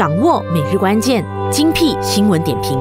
掌握每日关键精辟新闻点评，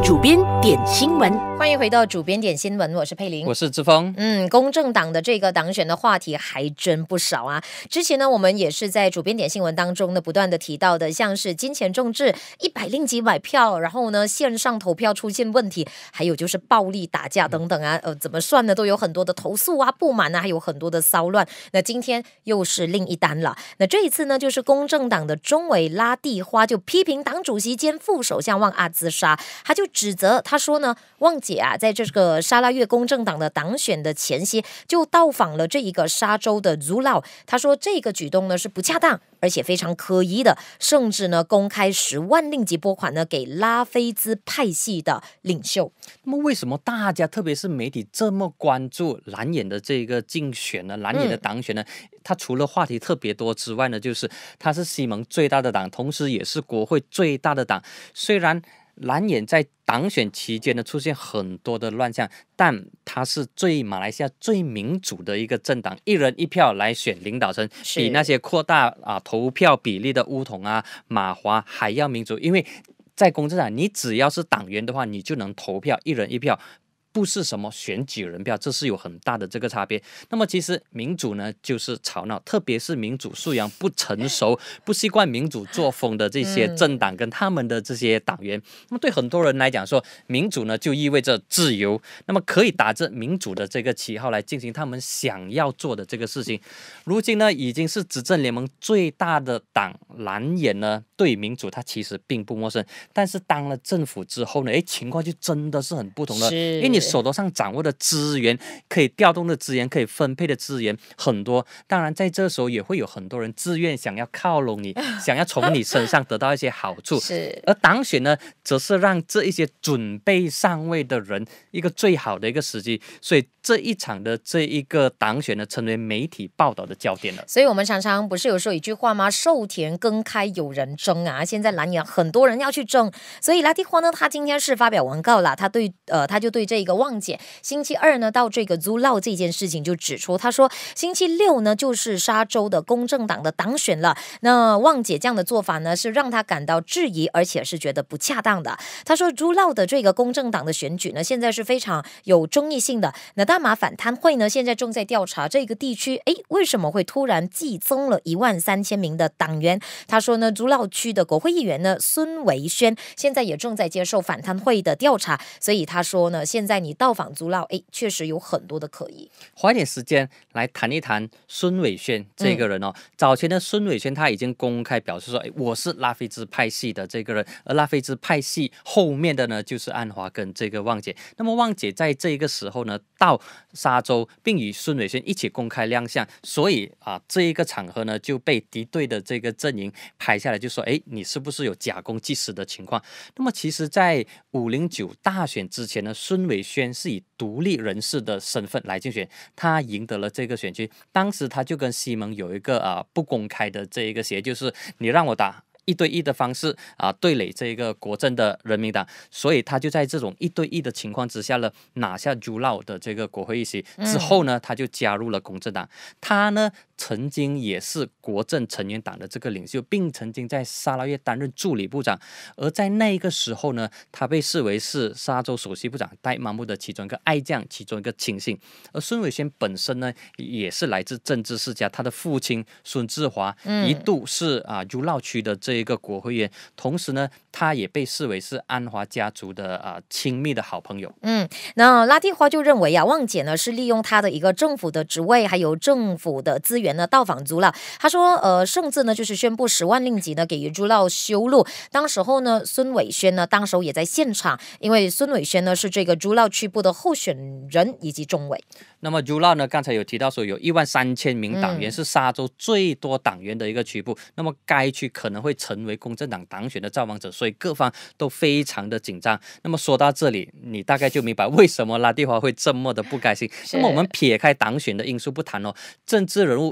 主编点新闻。欢迎回到主编点新闻，我是佩玲，我是志峰。嗯，公正党的这个党选的话题还真不少啊。之前呢，我们也是在主编点新闻当中呢不断的提到的，像是金钱重置一百令吉买票，然后呢线上投票出现问题，还有就是暴力打架等等啊。呃，怎么算呢？都有很多的投诉啊、不满啊，还有很多的骚乱。那今天又是另一单了。那这一次呢，就是公正党的中委拉蒂花就批评党主席兼副首相旺阿兹莎，他就指责他说呢旺杰。啊，在这个沙拉月公正党的党选的前夕，就到访了这一个沙州的 Zulal。他说这个举动呢是不恰当，而且非常可疑的，甚至呢公开十万令吉拨款呢给拉菲兹派系的领袖。那么为什么大家特别是媒体这么关注蓝眼的这个竞选呢？蓝眼的党选呢？它除了话题特别多之外呢，就是它是西蒙最大的党，同时也是国会最大的党。虽然。蓝眼在党选期间呢，出现很多的乱象，但它是最马来西亚最民主的一个政党，一人一票来选领导层，比那些扩大啊投票比例的乌统啊、马华还要民主，因为在公正党，你只要是党员的话，你就能投票，一人一票。不是什么选举人票，这是有很大的这个差别。那么其实民主呢，就是吵闹，特别是民主素养不成熟、不习惯民主作风的这些政党跟他们的这些党员。那么对很多人来讲说，民主呢就意味着自由，那么可以打着民主的这个旗号来进行他们想要做的这个事情。如今呢，已经是执政联盟最大的党蓝眼呢，对民主他其实并不陌生，但是当了政府之后呢，诶，情况就真的是很不同了，因为你。手头上掌握的资源，可以调动的资源，可以分配的资源很多。当然，在这时候也会有很多人自愿想要靠拢你，想要从你身上得到一些好处。是。而党选呢，则是让这一些准备上位的人一个最好的一个时机。所以这一场的这一个党选呢，成为媒体报道的焦点了。所以我们常常不是有说一句话吗？“寿田耕开有人争啊！”现在蓝营很多人要去争。所以拉蒂花呢，他今天是发表文告了，他对呃，他就对这一个。旺姐星期二呢，到这个 Zulao 这件事情就指出，他说星期六呢就是沙州的公正党的党选了。那旺姐这样的做法呢，是让他感到质疑，而且是觉得不恰当的。他说 Zulao 的这个公正党的选举呢，现在是非常有争议性的。那大马反贪会呢，现在正在调查这个地区，哎，为什么会突然激增了一万三千名的党员？他说呢，Zulao 区的国会议员呢，孙维轩现在也正在接受反贪会的调查，所以他说呢，现在。你到访租佬，哎，确实有很多的可疑。花一点时间来谈一谈孙伟轩这个人哦。早前的孙伟轩他已经公开表示说，哎，我是拉菲兹派系的这个人，而拉菲兹派系后面的呢就是安华跟这个旺姐。那么旺姐在这个时候呢到沙洲，并与孙伟轩一起公开亮相，所以啊，这一个场合呢就被敌对的这个阵营拍下来，就说，哎，你是不是有假公济私的情况？那么其实，在五零九大选之前呢，孙伟。宣是以独立人士的身份来竞选，他赢得了这个选区。当时他就跟西蒙有一个啊不公开的这一个协议，就是你让我打一对一的方式啊对垒这个国政的人民党。所以他就在这种一对一的情况之下呢，拿下朱老的这个国会议席之后呢，他就加入了公正党。他呢。曾经也是国政成员党的这个领袖，并曾经在沙拉越担任助理部长。而在那个时候呢，他被视为是沙州首席部长戴马木的其中一个爱将，其中一个亲信。而孙伟轩本身呢，也是来自政治世家，他的父亲孙志华一度是啊儒闹区的这一个国会议员。同时呢，他也被视为是安华家族的啊亲密的好朋友。嗯，那拉蒂花就认为啊，旺姐呢是利用他的一个政府的职位，还有政府的资源。呢到访朱老，他说呃，甚至呢就是宣布十万令吉呢给朱老修路。当时候呢，孙伟轩呢当时候也在现场，因为孙伟轩呢是这个朱老区部的候选人以及中委。那么朱老呢刚才有提到说有一万三千名党员是沙州最多党员的一个区部，那么该区可能会成为公正党党选的造访者，所以各方都非常的紧张。那么说到这里，你大概就明白为什么拉蒂华会这么的不甘心。那么我们撇开党选的因素不谈哦，政治人物。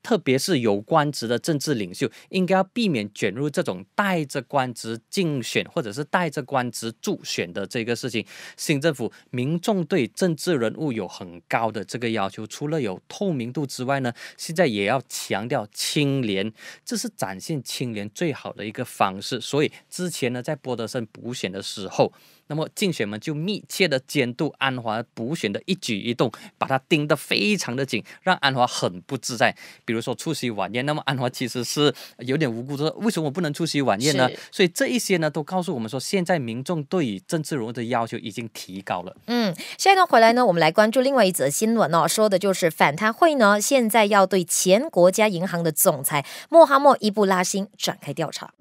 特别是有官职的政治领袖，应该要避免卷入这种带着官职竞选或者是带着官职助选的这个事情。新政府民众对政治人物有很高的这个要求，除了有透明度之外呢，现在也要强调清廉，这是展现清廉最好的一个方式。所以之前呢，在波德森补选的时候，那么竞选们就密切的监督安华补选的一举一动，把他盯得非常的紧，让安华很不自在。比如说出席晚宴，那么安华其实是有点无辜的。为什么我不能出席晚宴呢？所以这一些呢，都告诉我们说，现在民众对于政治物的要求已经提高了。嗯，下一段回来呢，我们来关注另外一则新闻哦，说的就是反贪会呢，现在要对前国家银行的总裁莫哈默伊布拉欣展开调查。